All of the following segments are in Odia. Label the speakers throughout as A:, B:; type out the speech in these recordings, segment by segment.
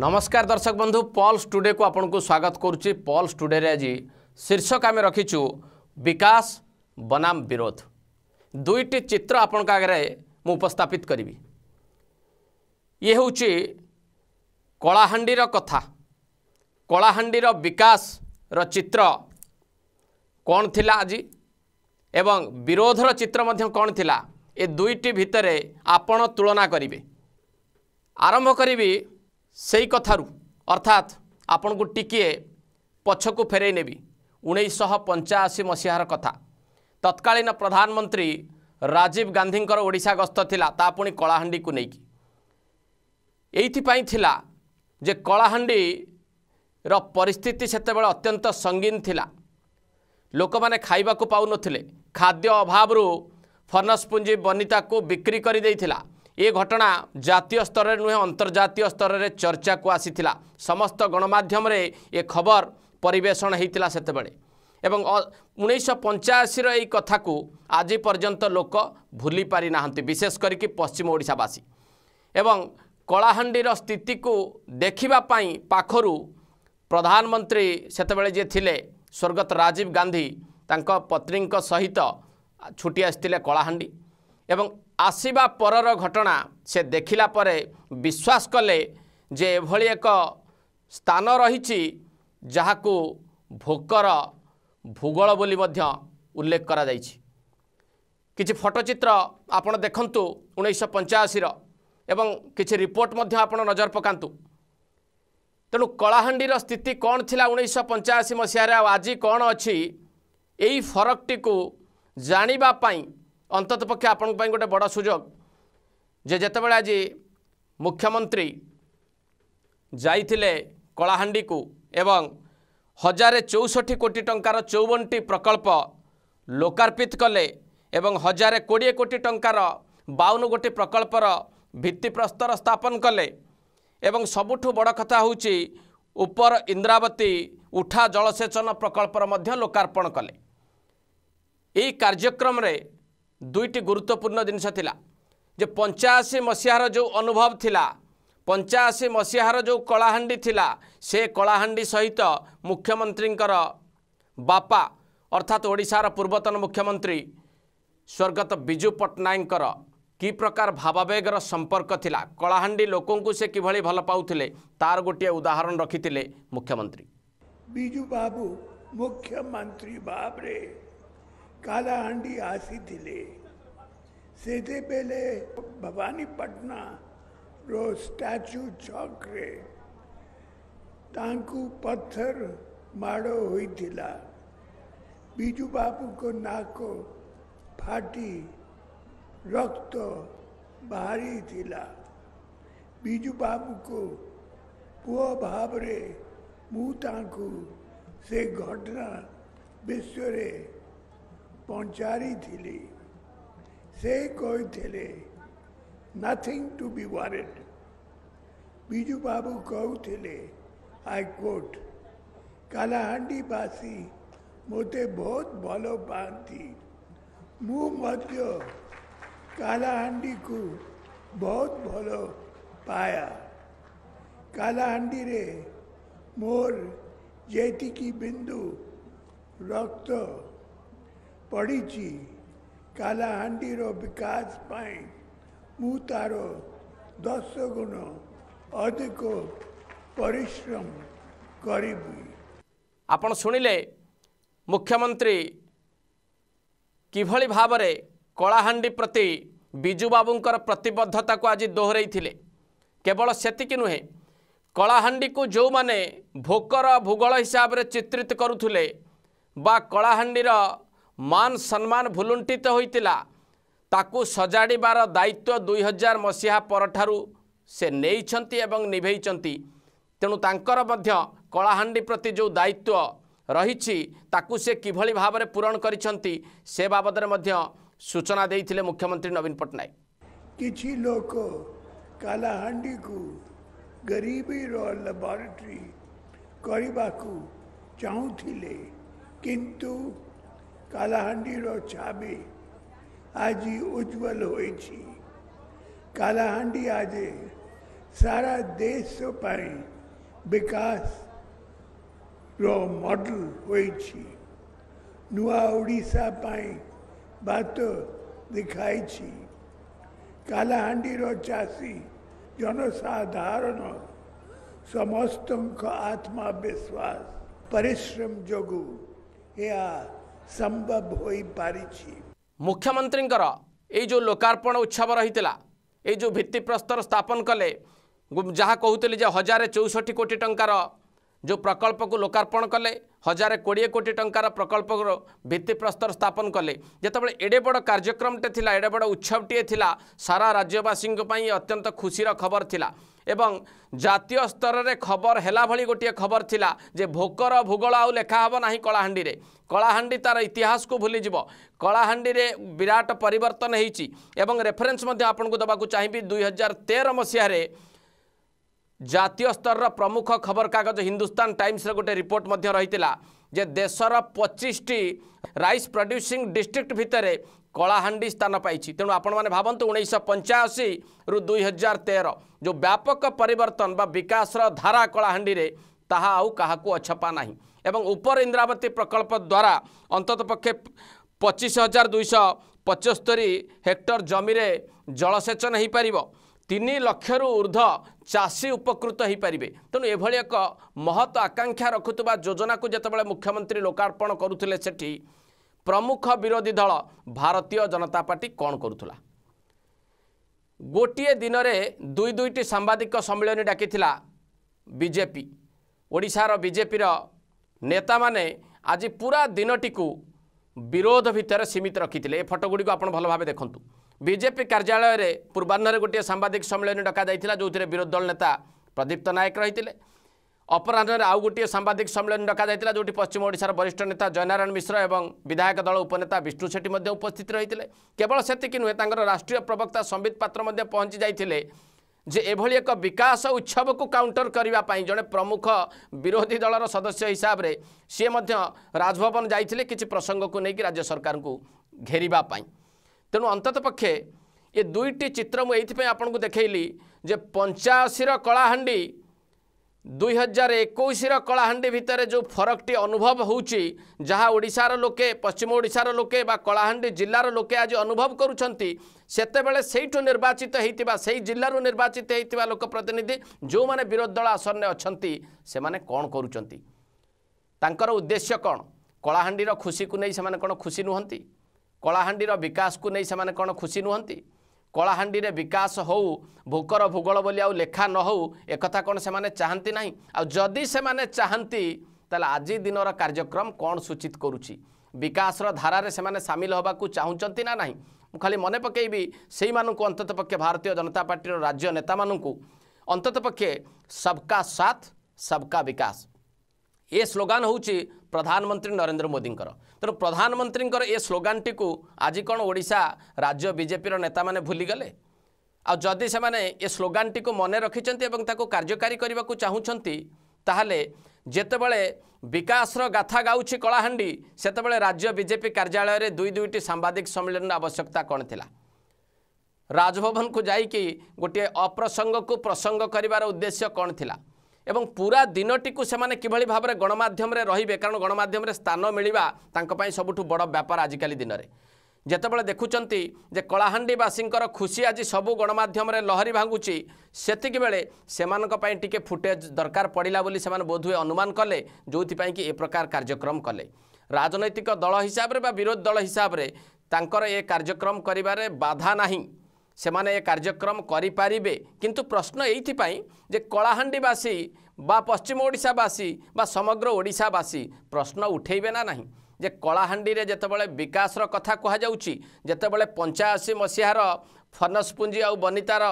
A: ନମସ୍କାର ଦର୍ଶକ ବନ୍ଧୁ ପଲ୍ ଷ୍ଟୁଡ଼ିଓକୁ ଆପଣଙ୍କୁ ସ୍ୱାଗତ କରୁଛି ପଲ୍ ଷ୍ଟୁଡ଼ିଓରେ ଆଜି ଶୀର୍ଷକ ଆମେ ରଖିଛୁ ବିକାଶ ବନାମ ବିରୋଧ ଦୁଇଟି ଚିତ୍ର ଆପଣଙ୍କ ଆଗରେ ମୁଁ ଉପସ୍ଥାପିତ କରିବି ଇଏ ହେଉଛି କଳାହାଣ୍ଡିର କଥା କଳାହାଣ୍ଡିର ବିକାଶର ଚିତ୍ର କ'ଣ ଥିଲା ଆଜି ଏବଂ ବିରୋଧର ଚିତ୍ର ମଧ୍ୟ କ'ଣ ଥିଲା ଏ ଦୁଇଟି ଭିତରେ ଆପଣ ତୁଳନା କରିବେ ଆରମ୍ଭ କରିବି ସେଇ କଥାରୁ ଅର୍ଥାତ୍ ଆପଣଙ୍କୁ ଟିକିଏ ପଛକୁ ଫେରେଇ ନେବି ଉଣେଇଶହ ପଞ୍ଚାଅଶୀ ମସିହାର କଥା ତତ୍କାଳୀନ ପ୍ରଧାନମନ୍ତ୍ରୀ ରାଜୀବ ଗାନ୍ଧୀଙ୍କର ଓଡ଼ିଶା ଗସ୍ତ ଥିଲା ତା ପୁଣି କଳାହାଣ୍ଡିକୁ ନେଇକି ଏଇଥିପାଇଁ ଥିଲା ଯେ କଳାହାଣ୍ଡିର ପରିସ୍ଥିତି ସେତେବେଳେ ଅତ୍ୟନ୍ତ ସଙ୍ଗୀନ ଥିଲା ଲୋକମାନେ ଖାଇବାକୁ ପାଉନଥିଲେ ଖାଦ୍ୟ ଅଭାବରୁ ଫନସ୍ପୁଞ୍ଜି ବନିତାକୁ ବିକ୍ରି କରିଦେଇଥିଲା ଏ ଘଟଣା ଜାତୀୟ ସ୍ତରରେ ନୁହେଁ ଅନ୍ତର୍ଜାତୀୟ ସ୍ତରରେ ଚର୍ଚ୍ଚାକୁ ଆସିଥିଲା ସମସ୍ତ ଗଣମାଧ୍ୟମରେ ଏ ଖବର ପରିବେଷଣ ହୋଇଥିଲା ସେତେବେଳେ ଏବଂ ଉଣେଇଶହ ପଞ୍ଚାଅଶୀର ଏହି କଥାକୁ ଆଜି ପର୍ଯ୍ୟନ୍ତ ଲୋକ ଭୁଲି ପାରିନାହାନ୍ତି ବିଶେଷ କରିକି ପଶ୍ଚିମ ଓଡ଼ିଶାବାସୀ ଏବଂ କଳାହାଣ୍ଡିର ସ୍ଥିତିକୁ ଦେଖିବା ପାଇଁ ପାଖରୁ ପ୍ରଧାନମନ୍ତ୍ରୀ ସେତେବେଳେ ଯିଏ ଥିଲେ ସ୍ୱର୍ଗତ ରାଜୀବ ଗାନ୍ଧୀ ତାଙ୍କ ପତ୍ନୀଙ୍କ ସହିତ ଛୁଟି ଆସିଥିଲେ କଳାହାଣ୍ଡି ଏବଂ ଆସିବା ପରର ଘଟଣା ସେ ଦେଖିଲା ପରେ ବିଶ୍ୱାସ କଲେ ଯେ ଏଭଳି ଏକ ସ୍ଥାନ ରହିଛି ଯାହାକୁ ଭୋକର ଭୂଗୋଳ ବୋଲି ମଧ୍ୟ ଉଲ୍ଲେଖ କରାଯାଇଛି କିଛି ଫଟୋଚିତ୍ର ଆପଣ ଦେଖନ୍ତୁ ଉଣେଇଶହ ପଞ୍ଚାଅଶୀର ଏବଂ କିଛି ରିପୋର୍ଟ ମଧ୍ୟ ଆପଣ ନଜର ପକାନ୍ତୁ ତେଣୁ କଳାହାଣ୍ଡିର ସ୍ଥିତି କ'ଣ ଥିଲା ଉଣେଇଶହ ପଞ୍ଚାଅଶୀ ମସିହାରେ ଆଉ ଆଜି କ'ଣ ଅଛି ଏଇ ଫରକଟିକୁ ଜାଣିବା ପାଇଁ ଅନ୍ତତଃ ପକ୍ଷେ ଆପଣଙ୍କ ପାଇଁ ଗୋଟେ ବଡ଼ ସୁଯୋଗ ଯେ ଯେତେବେଳେ ଆଜି ମୁଖ୍ୟମନ୍ତ୍ରୀ ଯାଇଥିଲେ କଳାହାଣ୍ଡିକୁ ଏବଂ ହଜାରେ ଚଉଷଠି କୋଟି ଟଙ୍କାର ଚଉବନଟି ପ୍ରକଳ୍ପ ଲୋକାର୍ପିତ କଲେ ଏବଂ ହଜାରେ କୋଡ଼ିଏ କୋଟି ଟଙ୍କାର ବାଉନ ଗୋଟି ପ୍ରକଳ୍ପର ଭିତ୍ତିପ୍ରସ୍ତର ସ୍ଥାପନ କଲେ ଏବଂ ସବୁଠୁ ବଡ଼ କଥା ହେଉଛି ଉପର ଇନ୍ଦ୍ରାବତୀ ଉଠା ଜଳସେଚନ ପ୍ରକଳ୍ପର ମଧ୍ୟ ଲୋକାର୍ପଣ କଲେ ଏହି କାର୍ଯ୍ୟକ୍ରମରେ ଦୁଇଟି ଗୁରୁତ୍ୱପୂର୍ଣ୍ଣ ଜିନିଷ ଥିଲା ଯେ ପଞ୍ଚାଅଶୀ ମସିହାର ଯେଉଁ ଅନୁଭବ ଥିଲା ପଞ୍ଚାଅଶୀ ମସିହାର ଯେଉଁ କଳାହାଣ୍ଡି ଥିଲା ସେ କଳାହାଣ୍ଡି ସହିତ ମୁଖ୍ୟମନ୍ତ୍ରୀଙ୍କର ବାପା ଅର୍ଥାତ୍ ଓଡ଼ିଶାର ପୂର୍ବତନ ମୁଖ୍ୟମନ୍ତ୍ରୀ ସ୍ୱର୍ଗତ ବିଜୁ ପଟ୍ଟନାୟକଙ୍କର କି ପ୍ରକାର ଭାବାବେଗର ସମ୍ପର୍କ ଥିଲା କଳାହାଣ୍ଡି ଲୋକଙ୍କୁ ସେ କିଭଳି ଭଲ ପାଉଥିଲେ ତାର ଗୋଟିଏ ଉଦାହରଣ ରଖିଥିଲେ ମୁଖ୍ୟମନ୍ତ୍ରୀ
B: ବିଜୁ ବାବୁ ମୁଖ୍ୟମନ୍ତ୍ରୀ ଭାବରେ काला हांडी आसी दिले सीधे पहले भवानी पटना रो स्टैचू चौक रे तांकू पत्थर माड़ो हुई दिला बीजू बापू को नाको फाटी रक्त बाहरी दिला बीजू बाबू को पुओ भावरे मुँह तांकू से घटना विश्व रे પહોંચાડી થીલી સે કોઈ થેલે નથિંગ ટુ બી વોરેડ બીજું બાબુ કહું થેલે આઈ કોટ કાલાહાંડી પાસી મોતે બહોત ભલો પાનથી ମୁଁ ମଧ୍ୟ କାଲାହାଣ୍ଡିକୁ ବହୁତ ଭଲ ପାୟା କାଲାହାଣ୍ଡିରେ ମୋର ଯେତିକି ବିନ୍ଦୁ ରକ୍ତ ପଡ଼ିଛି କାଲାହାଣ୍ଡିର ବିକାଶ ପାଇଁ ମୁଁ ତାର ଦଶ ଗୁଣ ଅଧିକ ପରିଶ୍ରମ କରିବି
A: ଆପଣ ଶୁଣିଲେ ମୁଖ୍ୟମନ୍ତ୍ରୀ କିଭଳି ଭାବରେ କଳାହାଣ୍ଡି ପ୍ରତି ବିଜୁବାବୁଙ୍କର ପ୍ରତିବଦ୍ଧତାକୁ ଆଜି ଦୋହରାଇଥିଲେ କେବଳ ସେତିକି ନୁହେଁ କଳାହାଣ୍ଡିକୁ ଯେଉଁମାନେ ଭୋକର ଭୂଗୋଳ ହିସାବରେ ଚିତ୍ରିତ କରୁଥିଲେ ବା କଳାହାଣ୍ଡିର ମାନ ସମ୍ମାନ ଭୁଲୁଣ୍ଠିତ ହୋଇଥିଲା ତାକୁ ସଜାଡ଼ିବାର ଦାୟିତ୍ୱ ଦୁଇହଜାର ମସିହା ପରଠାରୁ ସେ ନେଇଛନ୍ତି ଏବଂ ନିଭେଇଛନ୍ତି ତେଣୁ ତାଙ୍କର ମଧ୍ୟ କଳାହାଣ୍ଡି ପ୍ରତି ଯେଉଁ ଦାୟିତ୍ୱ ରହିଛି ତାକୁ ସେ କିଭଳି ଭାବରେ ପୂରଣ କରିଛନ୍ତି ସେ ବାବଦରେ ମଧ୍ୟ ସୂଚନା ଦେଇଥିଲେ ମୁଖ୍ୟମନ୍ତ୍ରୀ ନବୀନ ପଟ୍ଟନାୟକ
B: କିଛି ଲୋକ କାଲାହାଣ୍ଡିକୁ ଗରିବର ଲାବରେଟରୀ କରିବାକୁ ଚାହୁଁଥିଲେ କିନ୍ତୁ कालाहांडी छाबी आज उज्जवल हो कालाहांडी आज सारा देश विकास रो मॉडल हो नुआ ओडिशा पाए बात दिखाई कालाहांडी चासी जनसाधारण समस्त आत्मा विश्वास परिश्रम जोगु यह ସମ୍ଭବ ହୋଇପାରିଛି
A: ମୁଖ୍ୟମନ୍ତ୍ରୀଙ୍କର ଏଇ ଯେଉଁ ଲୋକାର୍ପଣ ଉତ୍ସବ ରହିଥିଲା ଏଇ ଯେଉଁ ଭିତ୍ତିପ୍ରସ୍ତର ସ୍ଥାପନ କଲେ ଯାହା କହୁଥିଲେ ଯେ ହଜାରେ ଚଉଷଠି କୋଟି ଟଙ୍କାର ଯେଉଁ ପ୍ରକଳ୍ପକୁ ଲୋକାର୍ପଣ କଲେ ହଜାରେ କୋଡ଼ିଏ କୋଟି ଟଙ୍କାର ପ୍ରକଳ୍ପର ଭିତ୍ତିପ୍ରସ୍ତର ସ୍ଥାପନ କଲେ ଯେତେବେଳେ ଏଡ଼େ ବଡ଼ କାର୍ଯ୍ୟକ୍ରମଟେ ଥିଲା ଏଡ଼େ ବଡ଼ ଉତ୍ସବଟିଏ ଥିଲା ସାରା ରାଜ୍ୟବାସୀଙ୍କ ପାଇଁ ଅତ୍ୟନ୍ତ ଖୁସିର ଖବର ଥିଲା ଏବଂ ଜାତୀୟ ସ୍ତରରେ ଖବର ହେଲା ଭଳି ଗୋଟିଏ ଖବର ଥିଲା ଯେ ଭୋକର ଭୂଗୋଳ ଆଉ ଲେଖା ହେବ ନାହିଁ କଳାହାଣ୍ଡିରେ କଳାହାଣ୍ଡି ତା'ର ଇତିହାସକୁ ଭୁଲିଯିବ କଳାହାଣ୍ଡିରେ ବିରାଟ ପରିବର୍ତ୍ତନ ହୋଇଛି ଏବଂ ରେଫରେନ୍ସ ମଧ୍ୟ ଆପଣଙ୍କୁ ଦେବାକୁ ଚାହିଁବି ଦୁଇହଜାର ତେର ମସିହାରେ ଜାତୀୟ ସ୍ତରର ପ୍ରମୁଖ ଖବରକାଗଜ ହିନ୍ଦୁସ୍ତାନ ଟାଇମ୍ସର ଗୋଟେ ରିପୋର୍ଟ ମଧ୍ୟ ରହିଥିଲା ଯେ ଦେଶର ପଚିଶଟି ରାଇସ୍ ପ୍ରଡ୍ୟୁସିଂ ଡିଷ୍ଟ୍ରିକ୍ଟ ଭିତରେ କଳାହାଣ୍ଡି ସ୍ଥାନ ପାଇଛି ତେଣୁ ଆପଣମାନେ ଭାବନ୍ତୁ ଉଣେଇଶହ ପଞ୍ଚାଅଶୀରୁ ଦୁଇ ହଜାର ତେର ଯେଉଁ ବ୍ୟାପକ ପରିବର୍ତ୍ତନ ବା ବିକାଶର ଧାରା କଳାହାଣ୍ଡିରେ ତାହା ଆଉ କାହାକୁ ଅଛପା ନାହିଁ ଏବଂ ଉପର ଇନ୍ଦ୍ରାବତୀ ପ୍ରକଳ୍ପ ଦ୍ୱାରା ଅନ୍ତତଃ ପକ୍ଷେ ପଚିଶ ହଜାର ଦୁଇଶହ ପଚସ୍ତରୀ ହେକ୍ଟର ଜମିରେ ଜଳସେଚନ ହୋଇପାରିବ ତିନି ଲକ୍ଷରୁ ଉର୍ଦ୍ଧ ଚାଷୀ ଉପକୃତ ହୋଇପାରିବେ ତେଣୁ ଏଭଳି ଏକ ମହତ ଆକାଂକ୍ଷା ରଖୁଥିବା ଯୋଜନାକୁ ଯେତେବେଳେ ମୁଖ୍ୟମନ୍ତ୍ରୀ ଲୋକାର୍ପଣ କରୁଥିଲେ ସେଠି ପ୍ରମୁଖ ବିରୋଧୀ ଦଳ ଭାରତୀୟ ଜନତା ପାର୍ଟି କ'ଣ କରୁଥିଲା ଗୋଟିଏ ଦିନରେ ଦୁଇ ଦୁଇଟି ସାମ୍ବାଦିକ ସମ୍ମିଳନୀ ଡାକିଥିଲା ବିଜେପି ଓଡ଼ିଶାର ବିଜେପିର ନେତାମାନେ ଆଜି ପୁରା ଦିନଟିକୁ ବିରୋଧ ଭିତରେ ସୀମିତ ରଖିଥିଲେ ଏ ଫଟୋଗୁଡ଼ିକୁ ଆପଣ ଭଲ ଭାବେ ଦେଖନ୍ତୁ ବିଜେପି କାର୍ଯ୍ୟାଳୟରେ ପୂର୍ବାହ୍ନରେ ଗୋଟିଏ ସାମ୍ବାଦିକ ସମ୍ମିଳନୀ ଡକାଯାଇଥିଲା ଯେଉଁଥିରେ ବିରୋଧୀ ଦଳ ନେତା ପ୍ରଦୀପ୍ତ ନାୟକ ରହିଥିଲେ ଅପରାହ୍ନରେ ଆଉ ଗୋଟିଏ ସାମ୍ବାଦିକ ସମ୍ମିଳନୀ ଡକାଯାଇଥିଲା ଯେଉଁଠି ପଶ୍ଚିମ ଓଡ଼ିଶାର ବରିଷ୍ଠ ନେତା ଜୟନାରାୟଣ ମିଶ୍ର ଏବଂ ବିଧାୟକ ଦଳ ଉପନେତା ବିଷ୍ଣୁ ସେଠୀ ମଧ୍ୟ ଉପସ୍ଥିତ ରହିଥିଲେ କେବଳ ସେତିକି ନୁହେଁ ତାଙ୍କର ରାଷ୍ଟ୍ରୀୟ ପ୍ରବକ୍ତା ସମ୍ବିତ ପାତ୍ର ମଧ୍ୟ ପହଞ୍ଚି ଯାଇଥିଲେ ଯେ ଏଭଳି ଏକ ବିକାଶ ଉତ୍ସବକୁ କାଉଣ୍ଟର କରିବା ପାଇଁ ଜଣେ ପ୍ରମୁଖ ବିରୋଧୀ ଦଳର ସଦସ୍ୟ ହିସାବରେ ସିଏ ମଧ୍ୟ ରାଜଭବନ ଯାଇଥିଲେ କିଛି ପ୍ରସଙ୍ଗକୁ ନେଇକି ରାଜ୍ୟ ସରକାରଙ୍କୁ ଘେରିବା ପାଇଁ ତେଣୁ ଅନ୍ତତଃ ପକ୍ଷେ ଏ ଦୁଇଟି ଚିତ୍ର ମୁଁ ଏଇଥିପାଇଁ ଆପଣଙ୍କୁ ଦେଖାଇଲି ଯେ ପଞ୍ଚାଅଶୀର କଳାହାଣ୍ଡି ଦୁଇହଜାର ଏକୋଇଶର କଳାହାଣ୍ଡି ଭିତରେ ଯେଉଁ ଫରକଟି ଅନୁଭବ ହେଉଛି ଯାହା ଓଡ଼ିଶାର ଲୋକେ ପଶ୍ଚିମ ଓଡ଼ିଶାର ଲୋକେ ବା କଳାହାଣ୍ଡି ଜିଲ୍ଲାର ଲୋକେ ଆଜି ଅନୁଭବ କରୁଛନ୍ତି ସେତେବେଳେ ସେଇଠୁ ନିର୍ବାଚିତ ହୋଇଥିବା ସେହି ଜିଲ୍ଲାରୁ ନିର୍ବାଚିତ ହୋଇଥିବା ଲୋକ ପ୍ରତିନିଧି ଯେଉଁମାନେ ବିରୋଧୀ ଦଳ ଆସନରେ ଅଛନ୍ତି ସେମାନେ କ'ଣ କରୁଛନ୍ତି ତାଙ୍କର ଉଦ୍ଦେଶ୍ୟ କ'ଣ କଳାହାଣ୍ଡିର ଖୁସିକୁ ନେଇ ସେମାନେ କ'ଣ ଖୁସି ନୁହନ୍ତି କଳାହାଣ୍ଡିର ବିକାଶକୁ ନେଇ ସେମାନେ କ'ଣ ଖୁସି ନୁହନ୍ତି କଳାହାଣ୍ଡିରେ ବିକାଶ ହେଉ ଭୋକର ଭୂଗୋଳ ବୋଲି ଆଉ ଲେଖା ନ ହେଉ ଏକଥା କ'ଣ ସେମାନେ ଚାହାନ୍ତି ନାହିଁ ଆଉ ଯଦି ସେମାନେ ଚାହାନ୍ତି ତାହେଲେ ଆଜି ଦିନର କାର୍ଯ୍ୟକ୍ରମ କ'ଣ ସୂଚିତ କରୁଛି ବିକାଶର ଧାରାରେ ସେମାନେ ସାମିଲ ହେବାକୁ ଚାହୁଁଛନ୍ତି ନା ନାହିଁ ମୁଁ ଖାଲି ମନେ ପକାଇବି ସେଇମାନଙ୍କୁ ଅନ୍ତତଃପକ୍ଷେ ଭାରତୀୟ ଜନତା ପାର୍ଟିର ରାଜ୍ୟ ନେତାମାନଙ୍କୁ ଅନ୍ତତଃପକ୍ଷେ ସବକା ସାଥ ସବକା ବିକାଶ ଏ ସ୍ଲୋଗାନ ହେଉଛି ପ୍ରଧାନମନ୍ତ୍ରୀ ନରେନ୍ଦ୍ର ମୋଦିଙ୍କର ତେଣୁ ପ୍ରଧାନମନ୍ତ୍ରୀଙ୍କର ଏ ସ୍ଲୋଗାନଟିକୁ ଆଜି କ'ଣ ଓଡ଼ିଶା ରାଜ୍ୟ ବିଜେପିର ନେତାମାନେ ଭୁଲିଗଲେ ଆଉ ଯଦି ସେମାନେ ଏ ସ୍ଲୋଗାନଟିକୁ ମନେ ରଖିଛନ୍ତି ଏବଂ ତାକୁ କାର୍ଯ୍ୟକାରୀ କରିବାକୁ ଚାହୁଁଛନ୍ତି ତାହେଲେ ଯେତେବେଳେ ବିକାଶର ଗାଥା ଗାଉଛି କଳାହାଣ୍ଡି ସେତେବେଳେ ରାଜ୍ୟ ବିଜେପି କାର୍ଯ୍ୟାଳୟରେ ଦୁଇ ଦୁଇଟି ସାମ୍ବାଦିକ ସମ୍ମିଳନୀର ଆବଶ୍ୟକତା କ'ଣ ଥିଲା ରାଜଭବନକୁ ଯାଇକି ଗୋଟିଏ ଅପ୍ରସଙ୍ଗକୁ ପ୍ରସଙ୍ଗ କରିବାର ଉଦ୍ଦେଶ୍ୟ କ'ଣ ଥିଲା এবং পুরা দিনটিକୁ ସେମାନେ କିଭଳି ଭାବରେ ଗଣମାଧ୍ୟମରେ ରହିବେ କାରଣ ଗଣମାଧ୍ୟମରେ ସ୍ଥାନ ମିଳିବା ତାଙ୍କ ପାଇଁ ସବୁଠୁ ବଡ଼ ବ୍ୟାପାର ଆଜିକାଲି ଦିନରେ ଯେତେବେଳେ ଦେଖୁଛନ୍ତି ଯେ କଳାହାଣ୍ଡିବାସୀଙ୍କର ଖୁସି ଆଜି ସବୁ ଗଣମାଧ୍ୟମରେ ଲହରି ଭାଙ୍ଗୁଛି ସେତିକିବେଳେ ସେମାନଙ୍କ ପାଇଁ ଟିକେ ଫୁଟେଜ୍ ଦରକାର ପଡ଼ିଲା ବୋଲି ସେମାନେ ବୋଧହୁଏ ଅନୁମାନ କଲେ ଯେଉଁଥିପାଇଁ କି ଏ ପ୍ରକାର କାର୍ଯ୍ୟକ୍ରମ କଲେ ରାଜନୈତିକ ଦଳ ହିସାବରେ ବା ବିରୋଧୀ ଦଳ ହିସାବରେ ତାଙ୍କର ଏ କାର୍ଯ୍ୟକ୍ରମ କରିବାରେ ବାଧା ନାହିଁ ସେମାନେ ଏ କାର୍ଯ୍ୟକ୍ରମ କରିପାରିବେ କିନ୍ତୁ ପ୍ରଶ୍ନ ଏଇଥିପାଇଁ ଯେ କଳାହାଣ୍ଡିବାସୀ ବା ପଶ୍ଚିମ ଓଡ଼ିଶାବାସୀ ବା ସମଗ୍ର ଓଡ଼ିଶାବାସୀ ପ୍ରଶ୍ନ ଉଠାଇବେ ନା ନାହିଁ ଯେ କଳାହାଣ୍ଡିରେ ଯେତେବେଳେ ବିକାଶର କଥା କୁହାଯାଉଛି ଯେତେବେଳେ ପଞ୍ଚାଅଶୀ ମସିହାର ଫନସପୁଞ୍ଜି ଆଉ ବନିତାର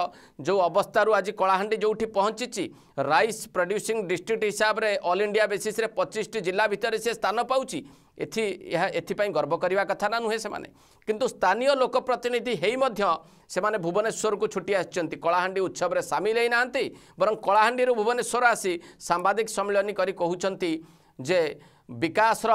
A: ଯେଉଁ ଅବସ୍ଥାରୁ ଆଜି କଳାହାଣ୍ଡି ଯେଉଁଠି ପହଞ୍ଚିଛି ରାଇସ୍ ପ୍ରଡ୍ୟୁସିଂ ଡିଷ୍ଟ୍ରିକ୍ଟ ହିସାବରେ ଅଲ୍ ଇଣ୍ଡିଆ ବେସିସ୍ରେ ପଚିଶଟି ଜିଲ୍ଲା ଭିତରେ ସେ ସ୍ଥାନ ପାଉଛି ଏଥି ଏହା ଏଥିପାଇଁ ଗର୍ବ କରିବା କଥା ନା ନୁହେଁ ସେମାନେ କିନ୍ତୁ ସ୍ଥାନୀୟ ଲୋକ ପ୍ରତିନିଧି ହେଇ ମଧ୍ୟ ସେମାନେ ଭୁବନେଶ୍ୱରକୁ ଛୁଟି ଆସିଛନ୍ତି କଳାହାଣ୍ଡି ଉତ୍ସବରେ ସାମିଲ ହେଇନାହାନ୍ତି ବରଂ କଳାହାଣ୍ଡିରୁ ଭୁବନେଶ୍ୱର ଆସି ସାମ୍ବାଦିକ ସମ୍ମିଳନୀ କରି କହୁଛନ୍ତି ଯେ ବିକାଶର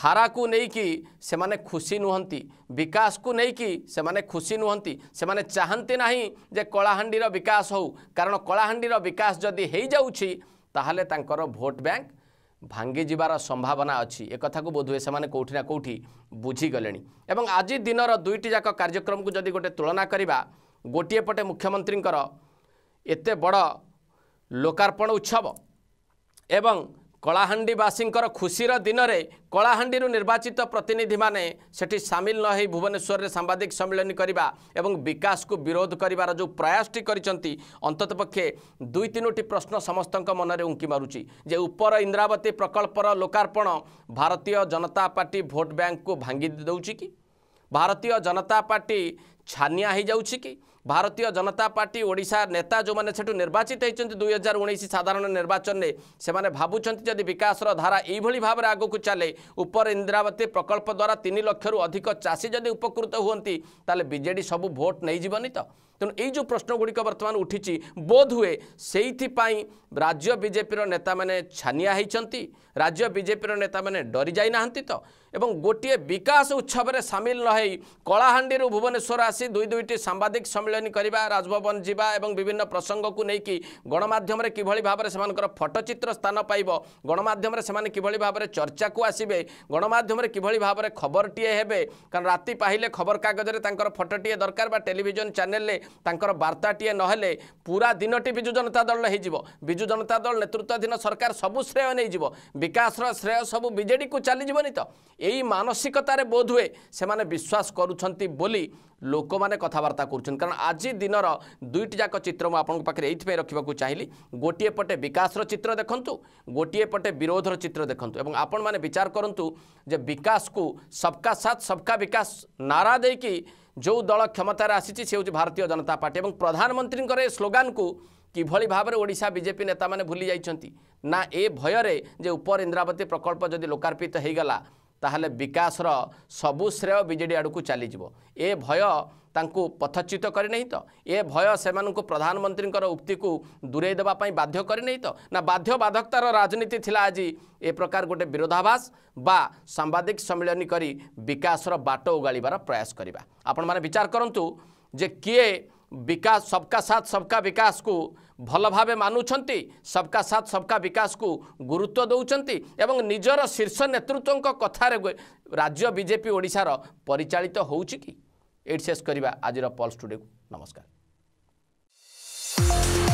A: ଧାରାକୁ ନେଇକି ସେମାନେ ଖୁସି ନୁହନ୍ତି ବିକାଶକୁ ନେଇକି ସେମାନେ ଖୁସି ନୁହନ୍ତି ସେମାନେ ଚାହାନ୍ତି ନାହିଁ ଯେ କଳାହାଣ୍ଡିର ବିକାଶ ହେଉ କାରଣ କଳାହାଣ୍ଡିର ବିକାଶ ଯଦି ହେଇଯାଉଛି ତାହେଲେ ତାଙ୍କର ଭୋଟ ବ୍ୟାଙ୍କ ଭାଙ୍ଗିଯିବାର ସମ୍ଭାବନା ଅଛି ଏକଥାକୁ ବୋଧହୁଏ ସେମାନେ କେଉଁଠି ନା କେଉଁଠି ବୁଝିଗଲେଣି ଏବଂ ଆଜି ଦିନର ଦୁଇଟି ଯାକ କାର୍ଯ୍ୟକ୍ରମକୁ ଯଦି ଗୋଟେ ତୁଳନା କରିବା ଗୋଟିଏ ପଟେ ମୁଖ୍ୟମନ୍ତ୍ରୀଙ୍କର ଏତେ ବଡ଼ ଲୋକାର୍ପଣ ଉତ୍ସବ ଏବଂ କଳାହାଣ୍ଡିବାସୀଙ୍କର ଖୁସିର ଦିନରେ କଳାହାଣ୍ଡିରୁ ନିର୍ବାଚିତ ପ୍ରତିନିଧିମାନେ ସେଠି ସାମିଲ ନ ହୋଇ ଭୁବନେଶ୍ୱରରେ ସାମ୍ବାଦିକ ସମ୍ମିଳନୀ କରିବା ଏବଂ ବିକାଶକୁ ବିରୋଧ କରିବାର ଯେଉଁ ପ୍ରୟାସଟି କରିଛନ୍ତି ଅନ୍ତତଃପକ୍ଷେ ଦୁଇ ତିନୋଟି ପ୍ରଶ୍ନ ସମସ୍ତଙ୍କ ମନରେ ଉଙ୍କି ମାରୁଛି ଯେ ଉପର ଇନ୍ଦ୍ରାବତୀ ପ୍ରକଳ୍ପର ଲୋକାର୍ପଣ ଭାରତୀୟ ଜନତା ପାର୍ଟି ଭୋଟ୍ ବ୍ୟାଙ୍କକୁ ଭାଙ୍ଗି ଦେଉଛି କି ଭାରତୀୟ ଜନତା ପାର୍ଟି ଛାନିଆ ହୋଇଯାଉଛି କି ଭାରତୀୟ ଜନତା ପାର୍ଟି ଓଡ଼ିଶା ନେତା ଯେଉଁମାନେ ସେଠୁ ନିର୍ବାଚିତ ହୋଇଛନ୍ତି ଦୁଇ ହଜାର ଉଣେଇଶ ସାଧାରଣ ନିର୍ବାଚନରେ ସେମାନେ ଭାବୁଛନ୍ତି ଯଦି ବିକାଶର ଧାରା ଏଇଭଳି ଭାବରେ ଆଗକୁ ଚାଲେ ଉପର ଇନ୍ଦ୍ରାବତୀ ପ୍ରକଳ୍ପ ଦ୍ୱାରା ତିନି ଲକ୍ଷରୁ ଅଧିକ ଚାଷୀ ଯଦି ଉପକୃତ ହୁଅନ୍ତି ତାହେଲେ ବିଜେଡ଼ି ସବୁ ଭୋଟ୍ ନେଇଯିବନି ତ ତେଣୁ ଏଇ ଯେଉଁ ପ୍ରଶ୍ନଗୁଡ଼ିକ ବର୍ତ୍ତମାନ ଉଠିଛି ବୋଧ ହୁଏ ସେଇଥିପାଇଁ ରାଜ୍ୟ ବିଜେପିର ନେତାମାନେ ଛାନିଆ ହୋଇଛନ୍ତି ରାଜ୍ୟ ବିଜେପିର ନେତାମାନେ ଡରି ଯାଇନାହାନ୍ତି ତ ଏବଂ ଗୋଟିଏ ବିକାଶ ଉତ୍ସବରେ ସାମିଲ ନ ହୋଇ କଳାହାଣ୍ଡିରୁ ଭୁବନେଶ୍ୱର ଆସି ଦୁଇ ଦୁଇଟି ସାମ୍ବାଦିକ ସମ୍ମିଳନୀ କରିବା ରାଜଭବନ ଯିବା ଏବଂ ବିଭିନ୍ନ ପ୍ରସଙ୍ଗକୁ ନେଇକି ଗଣମାଧ୍ୟମରେ କିଭଳି ଭାବରେ ସେମାନଙ୍କର ଫଟୋଚିତ୍ର ସ୍ଥାନ ପାଇବ ଗଣମାଧ୍ୟମରେ ସେମାନେ କିଭଳି ଭାବରେ ଚର୍ଚ୍ଚାକୁ ଆସିବେ ଗଣମାଧ୍ୟମରେ କିଭଳି ଭାବରେ ଖବରଟିଏ ହେବେ କାରଣ ରାତି ପାହିଲେ ଖବରକାଗଜରେ ତାଙ୍କର ଫଟୋଟିଏ ଦରକାର ବା ଟେଲିଭିଜନ ଚ୍ୟାନେଲରେ ତାଙ୍କର ବାର୍ତ୍ତାଟିଏ ନହେଲେ ପୁରା ଦିନଟି ବିଜୁ ଜନତା ଦଳ ହୋଇଯିବ ବିଜୁ ଜନତା ଦଳ ନେତୃତ୍ୱାଧୀନ ସରକାର ସବୁ ଶ୍ରେୟ ନେଇଯିବ ବିକାଶର ଶ୍ରେୟ ସବୁ ବିଜେଡ଼ିକୁ ଚାଲିଯିବନି ତ ଏଇ ମାନସିକତାରେ ବୋଧ ହୁଏ ସେମାନେ ବିଶ୍ୱାସ କରୁଛନ୍ତି ବୋଲି ଲୋକମାନେ କଥାବାର୍ତ୍ତା କରୁଛନ୍ତି କାରଣ ଆଜି ଦିନର ଦୁଇଟି ଯାକ ଚିତ୍ର ମୁଁ ଆପଣଙ୍କ ପାଖରେ ଏଇଥିପାଇଁ ରଖିବାକୁ ଚାହିଁଲି ଗୋଟିଏ ପଟେ ବିକାଶର ଚିତ୍ର ଦେଖନ୍ତୁ ଗୋଟିଏ ପଟେ ବିରୋଧର ଚିତ୍ର ଦେଖନ୍ତୁ ଏବଂ ଆପଣମାନେ ବିଚାର କରନ୍ତୁ ଯେ ବିକାଶକୁ ସବକା ସାଥ ସବକା ବିକାଶ ନାରା ଦେଇକି ଯେଉଁ ଦଳ କ୍ଷମତାରେ ଆସିଛି ସେ ହେଉଛି ଭାରତୀୟ ଜନତା ପାର୍ଟି ଏବଂ ପ୍ରଧାନମନ୍ତ୍ରୀଙ୍କର ଏ ସ୍ଲୋଗାନକୁ କିଭଳି ଭାବରେ ଓଡ଼ିଶା ବିଜେପି ନେତାମାନେ ଭୁଲି ଯାଇଛନ୍ତି ନା ଏ ଭୟରେ ଯେ ଉପର ଇନ୍ଦ୍ରାବତୀ ପ୍ରକଳ୍ପ ଯଦି ଲୋକାର୍ପିତ ହୋଇଗଲା ତାହେଲେ ବିକାଶର ସବୁ ଶ୍ରେୟ ବିଜେଡ଼ି ଆଡ଼କୁ ଚାଲିଯିବ ଏ ଭୟ ତାଙ୍କୁ ପଥଚ୍ୟୁତ କରିନାହିଁ ତ ଏ ଭୟ ସେମାନଙ୍କୁ ପ୍ରଧାନମନ୍ତ୍ରୀଙ୍କର ଉକ୍ତିକୁ ଦୂରେଇ ଦେବା ପାଇଁ ବାଧ୍ୟ କରିନାହିଁ ତ ନା ବାଧ୍ୟ ବାଧକତାର ରାଜନୀତି ଥିଲା ଆଜି ଏ ପ୍ରକାର ଗୋଟିଏ ବିରୋଧାଭାସ ବା ସାମ୍ବାଦିକ ସମ୍ମିଳନୀ କରି ବିକାଶର ବାଟ ଓଗାଳିବାର ପ୍ରୟାସ କରିବା ଆପଣମାନେ ବିଚାର କରନ୍ତୁ ଯେ କିଏ ବିକାଶ ସବକା ସାଥ ସବକା ବିକାଶକୁ ଭଲ ଭାବେ ମାନୁଛନ୍ତି ସବକା ସାଥ ସବକା ବିକାଶକୁ ଗୁରୁତ୍ୱ ଦେଉଛନ୍ତି ଏବଂ ନିଜର ଶୀର୍ଷ ନେତୃତ୍ୱଙ୍କ କଥାରେ ରାଜ୍ୟ ବିଜେପି ଓଡ଼ିଶାର ପରିଚାଳିତ ହେଉଛି କି ଏଇଠି ଶେଷ କରିବା ଆଜିର ପଲ୍ସ ଟୁଡେକୁ ନମସ୍କାର